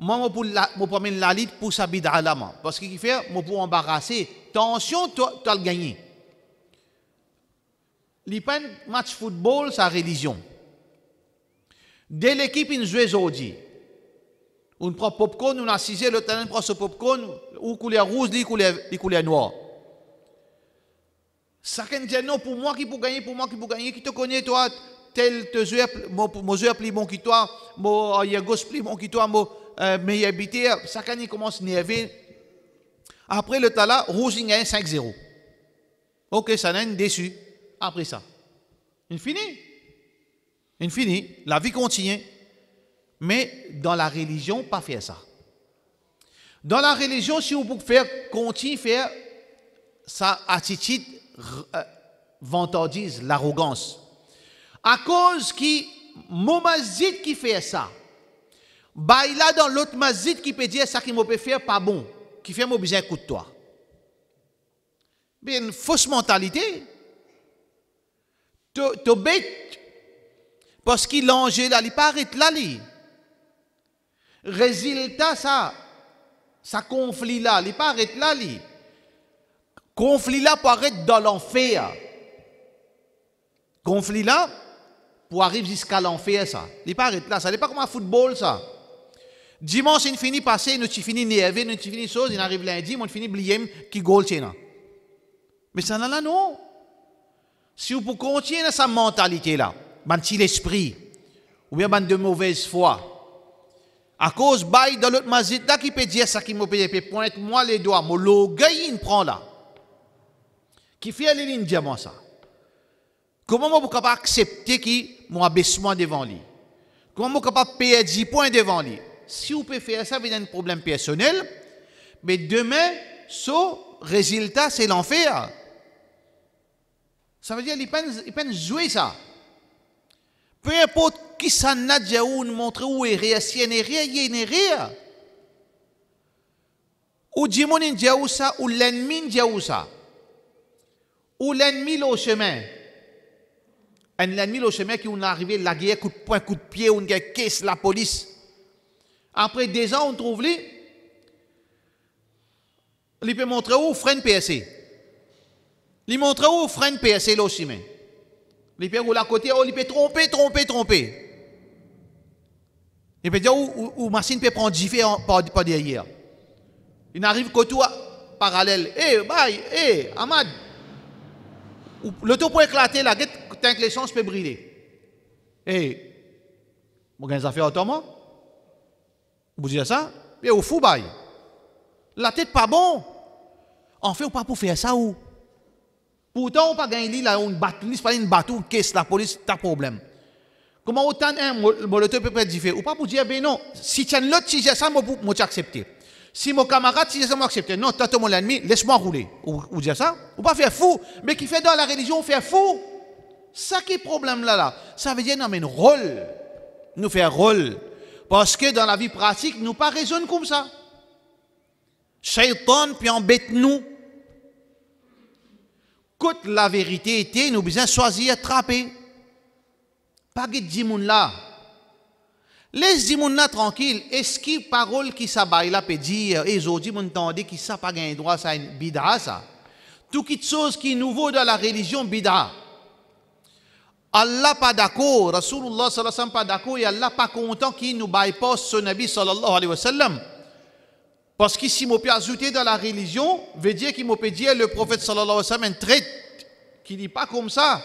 moi, pour la, pour la lit pour sa à la main. Parce qu'il fait, je pour embarrasser. Tension, tu as gagné. L'ipan match football, la religion. Dès l'équipe, ils jouent aujourd'hui. On prend popcorn, on assise, le talent prend ce popcorn, ou couleur rouge, ou couleur noire. Certains disent non, pour moi qui peux gagner, pour moi qui peux gagner, qui te connaît, toi, tel te joueur, mon joueur plus bon que toi, mon gosse plus bon que toi, mon euh, mais ça euh, quand il commence à avait. Après le tala, Rouge un 5-0. Ok, ça n'est déçu. Après ça, il finit. Il finit. La vie continue. Mais dans la religion, pas faire ça. Dans la religion, si vous pouvez faire, continue faire sa attitude euh, vantardise, l'arrogance. À cause qui, Momazid qui fait ça, bah dans l'autre mazit qui peut dire ça qui m'a fait pas bon, qui fait m'obliger coup de toi. Mais une fausse mentalité. T'es Parce qu'il l'ange là, il pas là, Résultat, ça, ça conflit là, il pas là, Conflit là pour arrêter dans l'enfer. Conflit là pour arriver jusqu'à l'enfer, ça. Il pas là, ça n'est pas comme un football, ça. Dimanche, il finit passé, il finit nerveux, il finit chose, il arrive lundi, il finit oublié qui goal hein. Mais ça là non. Si vous continuer à cette mentalité-là, ben si l'esprit, ou bien ben de mauvaise foi, à cause bail dans l'autre mazit là qui peut dire ça qui me peut pointe moi les doigts, mon l'orgueil il prend là. Qui fait les lignes diamant ça. Comment moi pas accepter qui mon abaissement devant lui? Comment moi pas payer 10 points devant lui? si vous pouvez faire ça, vous avez un problème personnel, mais demain, ce résultat, c'est l'enfer. Ça veut dire qu'ils peut jouer ça. Peu importe qui s'en n'a déjà ou montre où est rien, si il n'y a rien, Ou Jimon ça, ou l'ennemi ça. Ou l'ennemi au chemin. Un l'ennemi au chemin qui est arrivé, la guerre, coup de poing, coup de pied, ou une caisse, la police. Après deux ans, on trouve lui. Il peut montrer où freine PSC. Il montre où freine PSC là aussi. Il peut rouler à côté, oh, il peut tromper, tromper, tromper. Il peut dire où, où, machine peut prendre différents, par, par derrière. Il n'arrive qu'au toit parallèle. Eh, bye, hé, eh, Ahmad. Le peut éclater, la guette, tant que l'essence peut brûler. Eh. vous avez fait autrement? Vous dites ça mais au fou bah, La tête pas bon. En fait, on pas pour faire ça ou. Pourtant, on pas gagné là, on bat, on pas une bateau, caisse la police, ta problème. Comment autant un moloteur peut être différent Ou pas pour dire, eh ben non, si tu as l'autre, si j'ai ça, moi, moi accepté. Si mon camarade, si j'ai ça, moi accepté. Non, t'as mon ennemi, laisse-moi rouler. Ou, ou dire ça Ou pas faire fou. Mais qui fait dans la religion, faire fou. Ça qui est problème là, là. Ça veut dire, non, mais un rôle. Nous faire rôle. Parce que dans la vie pratique, nous ne raisonnons pas comme ça. Satan puis embête nous. Quand la vérité était, nous besoin choisir attraper. Pas que dimoun là. Laisse dimoun là tranquille. Est-ce qui parole qui s'abaille là peut dire, et aujourd'hui, mon tendez qui ça pas gain droit, ça une bid'a ça. Tout qui chose qui est nouveau dans la religion bid'a. Allah pas d'accord, Rasulullah sallallahu alayhi wa pas d'accord et Allah pas content qu'il nous baille ce Nabi sallallahu alayhi wa sallam. Parce que si peut ajouter dans la religion, veut dire qu'il peut dire le prophète sallallahu alayhi wa sallam traite qui dit pas comme ça.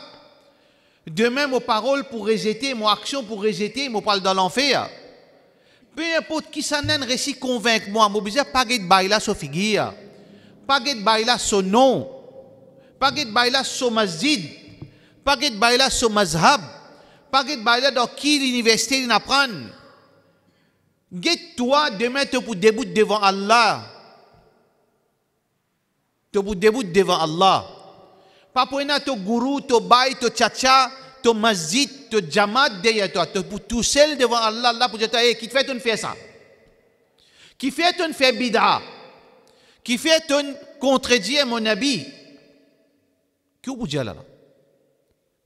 De même, paroles pour rejeter, mon action pour rejeter, mon parle dans l'enfer. Peu importe qui s'en est, récit convainc moi, mon besoin pas de baila so figure, pas de baila so nom, pas de baila so masjid. Bakit baila sur mazhab? Bakit là dans qui l'université il apprend? Guette-toi demain tu pour debout devant Allah. Te pour debout devant Allah. Pas pour ton gourou, ton bai, ton tchacha, ton masjid, ton jamat derrière toi. tu pour tout seul devant Allah, Allah pour dire, hey, qui fait ton faire ça? Qui fait ton faire bid'a? Qui fait ton contredire mon habit? Que vous dire là?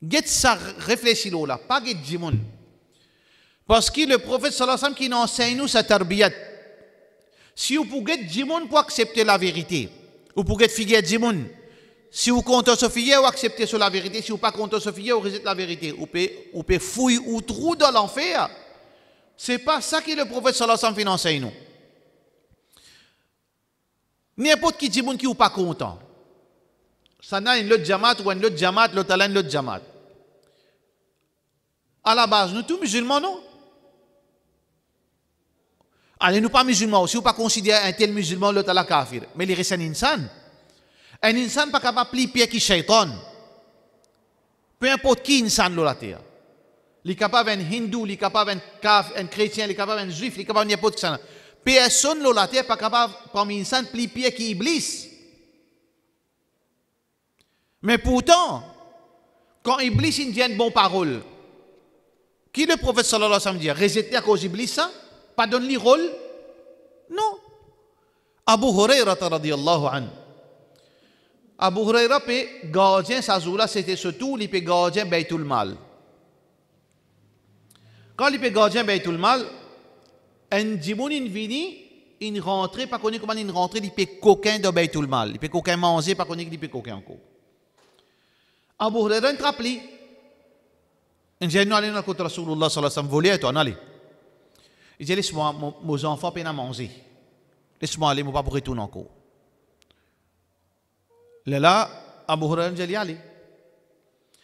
Get ça réfléchir là, pas get jimon. Parce que le prophète sallallahu alayhi wa sallam qui nous enseigne nous sa tarbiyat. Si vous pouvez jimon pour accepter la vérité, vous pouvez figuer jimon. Si vous comptez sur vous acceptez sur la vérité. Si vous pas comptez sur vous rejetez la vérité. Vous pouvez, vous pouvez fouiller ou trou dans l'enfer. C'est pas ça que le prophète sallallahu alayhi wa sallam enseigne nous. N'importe qui jimon qui ou pas content. Ça n'a une autre jamat ou une autre jamat, l'autre l'autre jamat à la base, nous tous musulmans, non Allez, nous pas musulmans aussi, vous pas considérer un tel musulman, l'autre à la kafir. Mais il reste un insan. Un insan pas capable de plier pied qui shaitan. Peu importe qui insan sur la terre. Il est capable un hindou, il est capable d'un un chrétien, il est capable d'un juif, il est capable pas n'importe qui. Personne sur la terre pas capable parmi insan plier pied qui iblis. Mais pourtant, quand iblis il dit une bonne parole, qui le prophète sallallahu alayhi wa sallam dit Rejeté à cause d'Iblis, ça Pardonne-lui rôle Non. Abu Huraira radiyallahu anhu. Abu Huraira pe gardien zoula, c'était surtout il pe gardien Baitul Mal. Quand il pe gardien Beytul Mal, un djimoun in vini, in rentré, pas connu comment in rentré, il coquin de Beytul Mal. Il coquin manger, pas connu qu'il pe coquin encore. Abu Huraira, il suis allé côté Rasulullah sallallahu alayhi volé et toi allez. Il dit laisse-moi mes enfants peine à manger. Laisse-moi aller, je ne vais pas retourner encore. Là, Abu Hurairah dit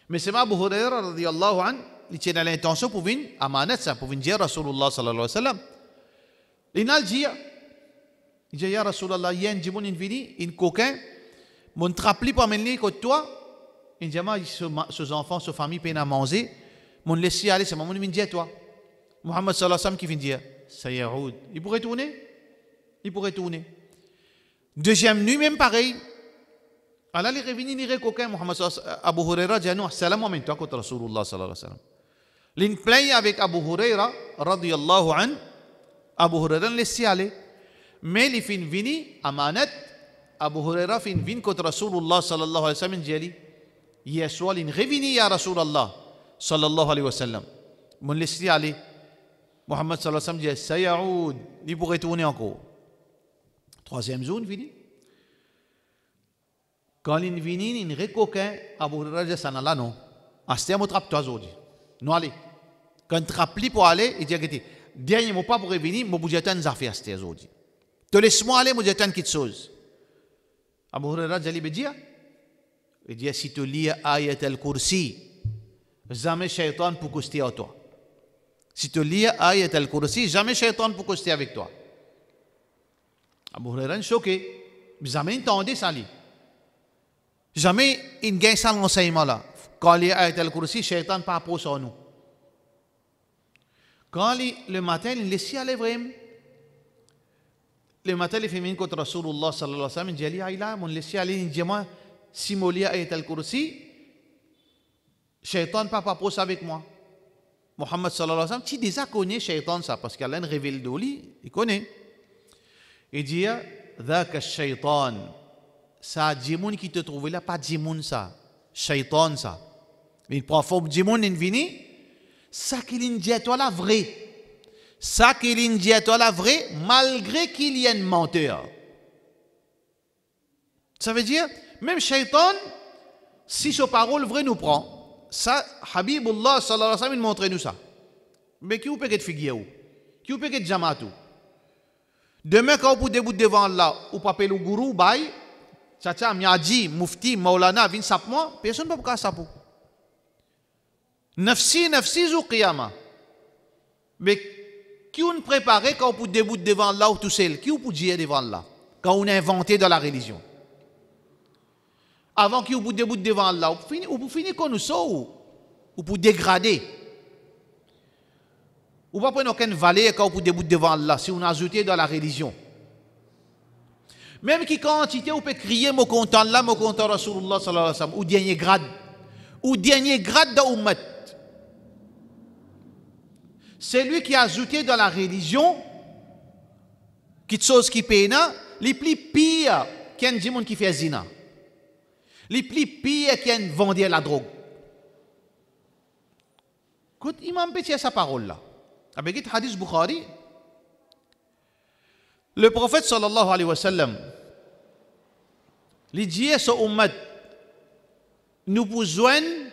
Mais c'est Abu Hurairah an, il tient l'intention pour venir à ça, pour venir dire Rasulullah sallallahu alayhi wa sallam. Il a dit il dit ya il y a un qui vient, un coquin, mon trapli pour amener côté toi. Il dit ses enfants, sa famille peine à manger. من لسيا لسه من من جاتوا محمد صلى الله عليه وسلم qui vient dire سيعود il pourrait tourner il pourrait tourner deuxième nuit même pareil Allah les revenir ni recoquin Mohammed Abu Huraira dit non salam en même temps contre Rasulullah sallallahu alayhi wa sallam l'in plaint avec Abu Huraira radiyallahu an Abu Huraira laissé aller mais les fin vini amanat Abu Huraira fin vini contre Rasulullah sallallahu alayhi wa sallam dit يسوع لن غبني يا رسول الله sallallahu alayhi wa sallam. Mon laissé aller. Mohammed sallallahu alayhi wa sallam dit Sayaoud, il pourrait tourner encore. Troisième zone, fini. Quand il vient, il recoquin à Bourraja Sanala, non. À ah, ce moment, trappe toi aujourd'hui. Non, allez. Quand il trappe pour aller, il dit que dernier mot pas pour revenir, mon vais en faire à ce tu Te laisse-moi aller, mon budget en quelque chose. Abu Hurairah, hein. il dit si tu lis Ayat al-Kursi, jamais shaitan pour coster à toi. Si tu lis Ayat al-Kursi, jamais shaitan pour coster avec toi. Abu Huraira est choqué. Jamais entendu ça. Jamais il gagne ça l'enseignement là. Quand il Ayat al-Kursi, shaitan pas pour nous. Quand le matin, il laisse aller vraiment. Le matin, les féminines contre Rasulullah sallallahu alayhi wa sallam, il il Shaitan pas pose avec moi. Mohammed sallallahu alayhi wa sallam, tu déjà connais Shaitan ça, parce qu'Allah révèle d'Oli, lui, il connaît. Il dit, Dhaka Shaitan, ça, Djimoun qui te trouve là, pas Djimoun ça, Shaitan ça. Mais prend forme Djimoun il venu, ça qu'il dit à toi la vraie. Ça qu'il dit à toi la vraie, malgré qu'il y ait un menteur. Ça veut dire, même Shaitan, si sa parole vraie nous prend, ça, Habibullah sallallahu alayhi wa sallam, montre nous ça. Mais qui vous peut être figure Qui vous peut être jamatou Demain, quand vous debout devant Allah, ou papel ou gourou, bail, tcha miadji, mufti, maulana, vin sapmo, personne ne peut pas ça. Nafsi, nafsi, ou qiyama. Mais qui vous préparé quand vous debout devant Allah ou tout seul Qui vous peut dire devant Allah Quand on est inventé dans la religion avant qu'il vous debout devant Allah, vous finissez vous finir comme nous sommes, ou pour dégrader. On ne prendre aucune vallée quand vous debout devant Allah, si a ajouté dans la religion. Même qui quantité, vous pouvez crier, mon content Allah, mon content Rasulullah, sallallahu ou dernier grade, ou dernier grade Celui qui a ajouté dans la religion, qui chose qui peine, les plus pire qu'un qui fait zina. Les plus pires qui vendent la drogue. Écoute, m'a Petit sa parole là. Avec le hadith Bukhari, le prophète sallallahu alayhi wa sallam, il dit à son ummah, nous besoin